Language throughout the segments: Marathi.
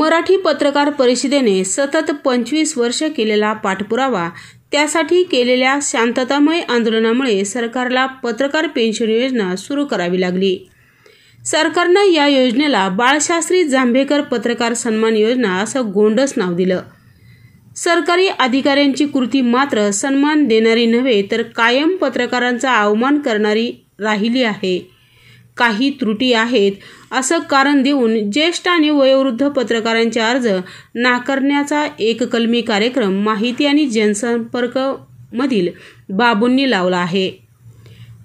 मराठी पत्रकार परिषदेने सतत पंचवीस वर्ष केलेला पाठपुरावा त्यासाठी केलेल्या शांततामय आंदोलनामुळे सरकारला पत्रकार पेन्शन योजना सुरू करावी लागली सरकारनं या योजनेला बाळशास्त्री जांभेकर पत्रकार सन्मान योजना असं गोंडस नाव दिलं सरकारी अधिकाऱ्यांची कृती मात्र सन्मान देणारी नव्हे तर कायम पत्रकारांचा अवमान करणारी राहिली आहे काही त्रुटी आहेत असं कारण देऊन ज्येष्ठ आणि वयोवृद्ध पत्रकारांचे अर्ज नाकारण्याचा एककलमी कार्यक्रम माहिती आणि जनसंपर्क मधील बाबूंनी लावला आहे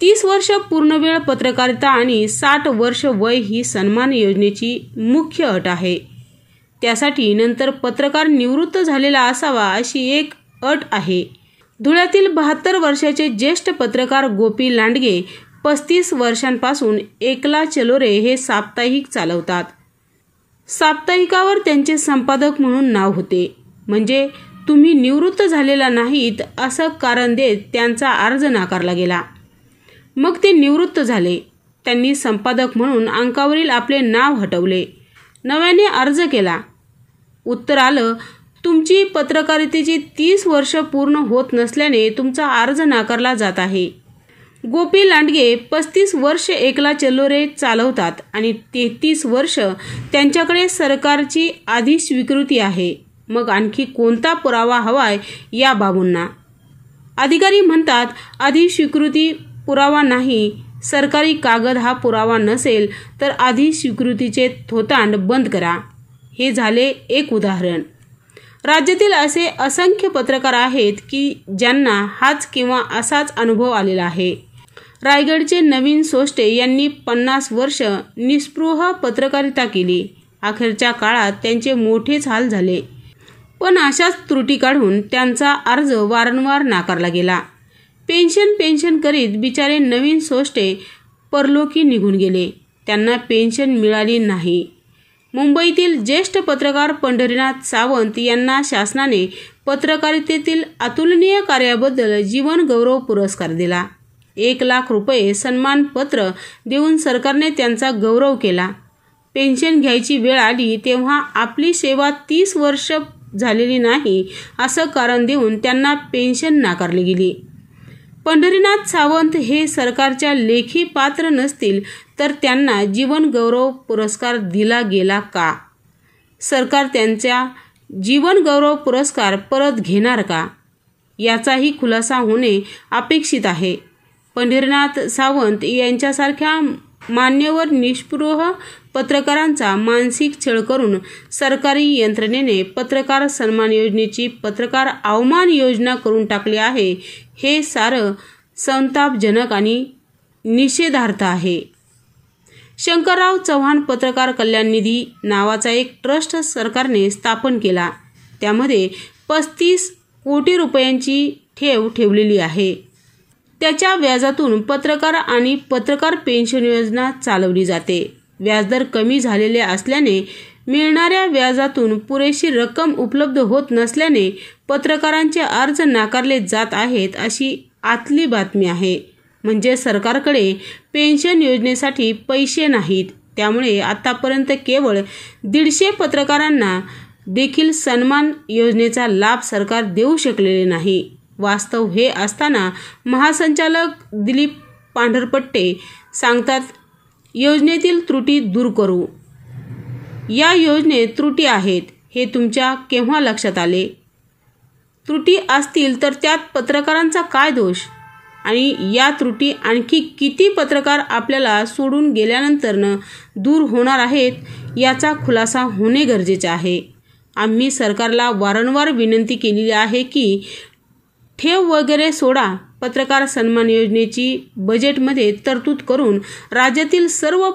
तीस वर्ष पूर्णवेळ पत्रकारिता आणि साठ वर्ष वय ही सन्मान योजनेची मुख्य अट आहे त्यासाठी नंतर पत्रकार निवृत्त झालेला असावा अशी एक अट आहे धुळ्यातील बहात्तर वर्षाचे ज्येष्ठ पत्रकार गोपी लांडगे पस्तीस वर्षांपासून एकला चलोरे हे साप्ताहिक चालवतात साप्ताहिकावर त्यांचे संपादक म्हणून नाव होते म्हणजे तुम्ही निवृत्त झालेला नाहीत असं कारण देत त्यांचा अर्ज नाकारला गेला मग ते निवृत्त झाले त्यांनी संपादक म्हणून अंकावरील आपले नाव हटवले नव्याने अर्ज केला उत्तर आलं तुमची पत्रकारितेची तीस वर्ष पूर्ण होत नसल्याने तुमचा अर्ज नाकारला जात आहे गोपी लांडगे पस्तीस वर्ष एकला चलोरे चालवतात आणि तेहतीस वर्ष त्यांच्याकडे सरकारची आधी स्वीकृती आहे मग आणखी कोणता पुरावा हवाय या बाबूंना अधिकारी म्हणतात आधी स्वीकृती पुरावा नाही सरकारी कागद हा पुरावा नसेल तर आधी स्वीकृतीचे थोतांड बंद करा हे झाले एक उदाहरण राज्यातील असे असंख्य पत्रकार आहेत की ज्यांना हाच किंवा असाच अनुभव आलेला आहे रायगडचे नवीन सोष्टे यांनी पन्नास वर्ष निस्पृह पत्रकारिता केली अखेरच्या काळात त्यांचे मोठेच हाल झाले पण अशाच त्रुटी काढून त्यांचा अर्ज वारंवार नाकारला गेला पेन्शन पेन्शन करीत बिचारे नवीन सोष्टे परलोकी निघून गेले त्यांना पेन्शन मिळाली नाही मुंबईतील ज्येष्ठ पत्रकार पंढरीनाथ सावंत यांना शासनाने पत्रकारितेतील अतुलनीय कार्याबद्दल जीवनगौरव पुरस्कार दिला एक लाख रुपये सन्मानपत्र देऊन सरकारने त्यांचा गौरव केला पेन्शन घ्यायची वेळ आली तेव्हा आपली सेवा तीस वर्ष झालेली नाही असं कारण देऊन त्यांना पेन्शन नाकारली गेली पंढरीनाथ सावंत हे सरकारच्या लेखी पात्र नसतील तर त्यांना जीवनगौरव पुरस्कार दिला गेला का सरकार त्यांच्या जीवनगौरव पुरस्कार परत घेणार का याचाही खुलासा होणे अपेक्षित आहे पंढरीनाथ सावंत यांच्यासारख्या मान्यवर निष्पृह पत्रकारांचा मानसिक छळ करून सरकारी यंत्रणेने पत्रकार सन्मान योजनेची पत्रकार अवमान योजना करून टाकली आहे हे सारं संतापजनक आणि निषेधार्थ आहे शंकरराव चव्हाण पत्रकार कल्याण निधी नावाचा एक ट्रस्ट सरकारने स्थापन केला त्यामध्ये पस्तीस कोटी रुपयांची ठेव ठेवलेली आहे त्याच्या व्याजातून पत्रकार आणि पत्रकार पेन्शन योजना चालवली जाते व्याजदर कमी झालेले असल्याने मिळणाऱ्या व्याजातून पुरेशी रक्कम उपलब्ध होत नसल्याने पत्रकारांचे अर्ज नाकारले जात आहेत अशी आतली बातमी आहे म्हणजे सरकारकडे पेन्शन योजनेसाठी पैसे नाहीत त्यामुळे आतापर्यंत केवळ दीडशे पत्रकारांना देखील सन्मान योजनेचा लाभ सरकार देऊ शकलेले नाही वास्तव हे असताना महासंचालक दिलीप पांढरपट्टे सांगतात योजनेतील त्रुटी दूर करू या योजनेत त्रुटी आहेत हे तुमच्या केव्हा लक्षात आले त्रुटी असतील तर त्यात पत्रकारांचा काय दोष आणि या त्रुटी आणखी किती पत्रकार आपल्याला सोडून गेल्यानंतरनं दूर होणार आहेत याचा खुलासा होणे गरजेचे आहे आम्ही सरकारला वारंवार विनंती केलेली आहे की ठेव वगैरे सोडा पत्रकार सन्मान योजनेची बजेटमध्ये तरतूद करून राज्यातील सर्व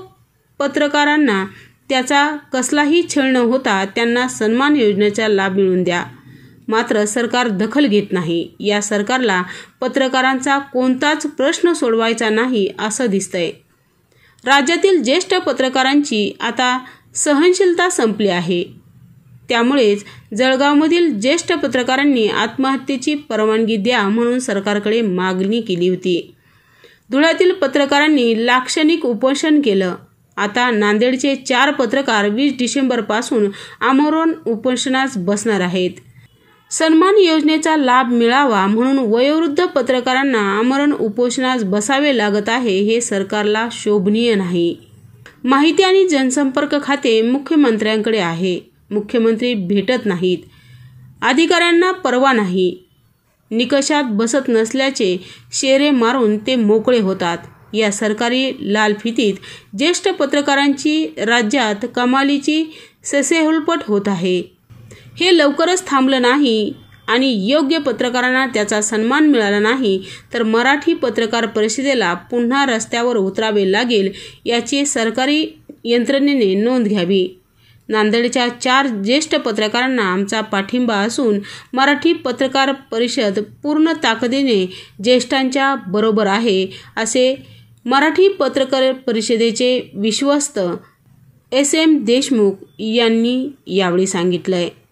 पत्रकारांना त्याचा कसलाही छळ न होता त्यांना सन्मान योजनेचा लाभ मिळवून द्या मात्र सरकार दखल घेत नाही या सरकारला पत्रकारांचा कोणताच प्रश्न सोडवायचा नाही असं दिसतंय राज्यातील ज्येष्ठ पत्रकारांची आता सहनशीलता संपली आहे त्यामुळेच जळगावमधील ज्येष्ठ पत्रकारांनी आत्महत्येची परवानगी द्या म्हणून सरकारकडे मागणी केली होती धुळ्यातील पत्रकारांनी लाक्षणिक उपोषण केलं आता नांदेडचे चार पत्रकार वीस डिसेंबरपासून आमरण उपोषणास बसणार आहेत सन्मान योजनेचा लाभ मिळावा म्हणून वयोवृद्ध पत्रकारांना आमरण उपोषणास बसावे लागत आहे हे सरकारला शोभनीय नाही माहिती आणि जनसंपर्क खाते मुख्यमंत्र्यांकडे आहे मुख्यमंत्री भेटत नाहीत अधिकाऱ्यांना परवा नाही निकषात बसत नसल्याचे शेरे मारून ते मोकळे होतात या सरकारी लालफितीत ज्येष्ठ पत्रकारांची राज्यात कमालीची ससेहुलपट होत आहे हे लवकरच थांबलं नाही आणि योग्य पत्रकारांना त्याचा सन्मान मिळाला नाही तर मराठी पत्रकार परिषदेला पुन्हा रस्त्यावर उतरावे लागेल याची सरकारी यंत्रणेने नोंद घ्यावी नांदेडच्या चार ज्येष्ठ पत्रकारांना आमचा पाठिंबा असून मराठी पत्रकार परिषद पूर्ण ताकदीने ज्येष्ठांच्या बरोबर आहे असे मराठी पत्रकार परिषदेचे विश्वस्त एस एम देशमुख यांनी यावेळी सांगितलं आहे